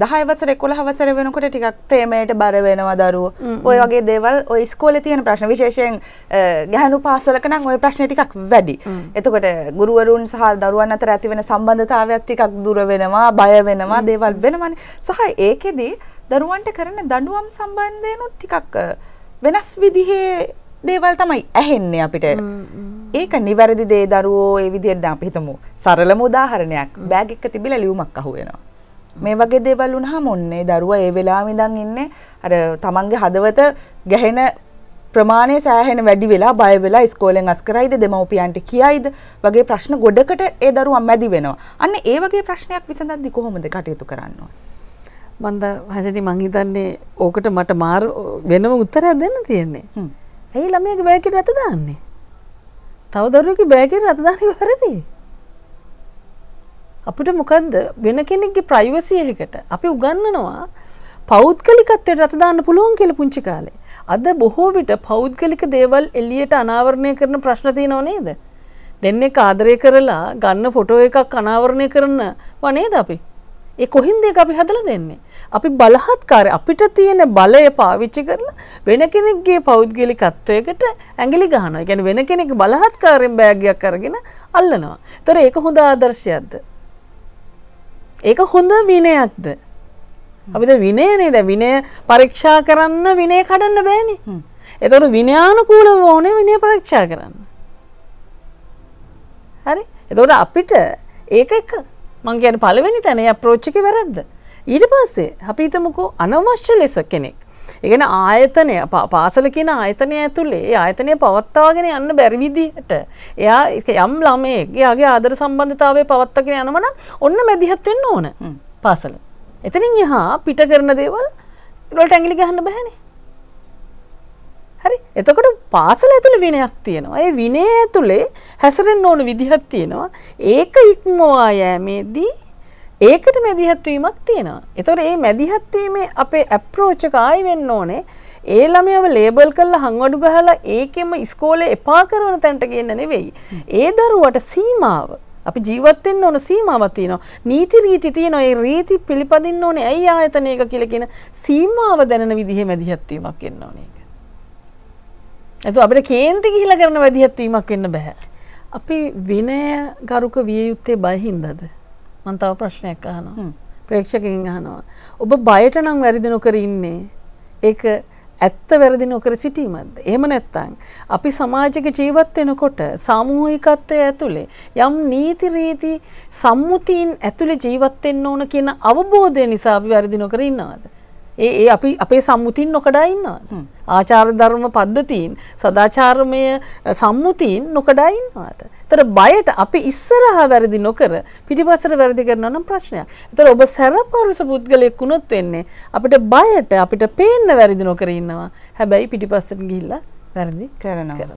දහය වසර එකොළහ වසර වෙනකොට ටිකක් ප්‍රේමයට බර වෙනවා දරුවෝ. ඔය වගේ දේවල් ඔය ඉස්කෝලේ තියෙන ප්‍රශ්න විශේෂයෙන් ගැහණු පාසලක නම් ওই ප්‍රශ්න ටිකක් වැඩි. එතකොට ගුරුවරුන් සහ දරුවන් අතර ඇති වෙන සම්බන්ධතාවයත් ටිකක් දුර වෙනවා, බය වෙනවා, දේවල් වෙනවානේ. සහ ඒකෙදි දරුවන්ට කරන දඬුවම් සම්බන්ධයෙන් ටිකක් වෙනස් විදිහේ දේවල් තමයි ඇහෙන්නේ අපිට. ඒක නිවැරදි දේ දරුවෝ ඒ විදිහට අපි හිතමු. සරලම උදාහරණයක්. බෑග් එක තිබිලා ලියුමක් අහුවෙනවා. මේ වගේ දේවල් වුණාම ඔන්නේ දරුවා ඒ වෙලාවෙ ඉඳන් ඉන්නේ අර තමන්ගේ හදවත ගැහෙන ප්‍රමාණය සෑහෙන වැඩි වෙලා බය වෙලා ඉස්කෝලෙන් අස් කරයිද දෙමව්පියන්ට කියයිද වගේ ප්‍රශ්න ගොඩකට ඒ දරුවා මැදි වෙනවා. අන්න ඒ වගේ ප්‍රශ්නයක් විසඳද්දි කොහොමද කටයුතු කරන්න ඕනේ? මන්ද හසටි මං හිතන්නේ ඕකට මට මාර වෙනම උත්තරයක් දෙන්න තියෙන්නේ. ඇයි ළමයාගේ බෑග් එකට රත දාන්නේ? තව දරුවෙකුගේ බෑග් එකට රත දාන්නේ වැරදි. අපිට මොකක්ද වෙන කෙනෙක්ගේ ප්‍රයිවසි එකකට අපි උගන්නනවා පෞද්ගලිකත්වයට රත දාන්න පුළුවන් කියලා පුංචි කාලේ. අද බොහෝ විට පෞද්ගලික දේවල් එළියට අනාවරණය කරන ප්‍රශ්න තියෙනව නේද? දෙන්නේ ආදරය කරලා ගන්න ෆොටෝ එකක් අනාවරණය කරන වනේද අපි? ඒ කොහින්ද ඒක අපි හදලා දෙන්නේ? අපි බලහත්කාරය අපිට තියෙන බලය පාවිච්චි කරලා වෙන කෙනෙක්ගේ පෞද්ගලිකත්වයකට ඇඟිලි ගහනවා. ඒ කියන්නේ වෙන කෙනෙක් බලහත්කාරයෙන් බෑග් එකක් අරගෙන අල්ලනවා. ඒතර ඒක හොඳ ආදර්ශයක්ද? ඒක හොඳ විනයක්ද අපිට විනයනේ ද විනය පරීක්ෂා කරන්න විනය කඩන්න බෑනි එතොට විනයානුකූලව ඕනේ විනය පරීක්ෂා කරන්න හරි එතොට අපිට ඒක එක මංගේන පලවෙනි තැන අප්‍රෝච්චික වැරද්ද ඊට පස්සේ අපි හිතමුකෝ අනවශ්‍ය ලෙස කෙනෙක් ඒගෙන ආයතනය පාසල කියන ආයතනය ඇතුළේ ඒ ආයතනය පවත්වාගෙන යන්න බැරි විදිහට එයා යම් ළමයෙක් එයාගේ ආදර සම්බන්ධතාවය පවත්වාගෙන යනවා නම් ඔන්න මැදිහත් වෙන්න ඕන පාසල. එතනින් එහා පිට කරන දේවල් වලට ඇඟිලි ගහන්න බෑනේ. හරි එතකොට පාසල ඇතුළ විනයක් තියෙනවා ඒ විනය ඇතුළේ හැසරෙන් ඕන විදිහත් තියෙනවා ඒක ඉක්මවා යෑමේදී ඒකට මැදිහත්වීමක් තියෙනවා. එතකොට මේ මැදිහත්වීමේ අපේ අප්‍රෝච් එක ආයි වෙන්න ඕනේ. ඒ ළමයාව ලේබල් කරලා හංවඩු ගහලා ඒකෙම ඉස්කෝලේ එපා කරන තැනට ගේන්න නෙවෙයි. ඒ දරුවට සීමාව අපි ජීවත් වෙන්න ඕන සීමාවක් තියෙනවා. නීති රීති තියෙනවා. ඒ රීති පිළිපදින්න ඕනේ ඇයි ආයතනයක කියලා කියන සීමාව දැනන විදිහේ මැදිහත්වීමක් වෙන්න ඕනේ ඒක. එතකොට අපිට කේන්ති ගිහිලා කරන මැදිහත්වීමක් වෙන්න බෑ. අපි විනය ගරුක විය යුත්තේ බය හින්දාද? මම තව ප්‍රශ්නයක් අහනවා. ප්‍රේක්ෂකයන් අහනවා. ඔබ බයට නම් වැරදි නොකර ඉන්නේ. ඒක ඇත්ත වැරදි නොකර සිටීමක්ද? එහෙම නැත්නම් අපි සමාජික ජීවත් වෙනකොට සාමූහිකත්වය ඇතුලේ යම් නීති රීති සම්මුතීන් ඇතුලේ ජීවත් වෙන්න ඕන කියන අවබෝධය නිසා අපි වැරදි නොකර ඉන්නවද? ඒ ඒ අපි අපේ සම්මුතින් නොකඩා ඉන්නවද? ආචාර ධර්ම පද්ධතීන් සදාචාරමය සම්මුතින් නොකඩා ඉන්නවද? ඒතර බයට අපි ඉස්සරහා වැරදි නොකර පිටිපස්සට වැරදි කරනවා නම් ප්‍රශ්නයක්. ඒතර ඔබ සරපරුස පුද්ගලයෙක් වුණොත් වෙන්නේ අපිට බයට අපිට පේන්න වැරදි නොකර ඉන්නවා. හැබැයි පිටිපස්සට ගිහිල්ලා වැරදි කරනවා.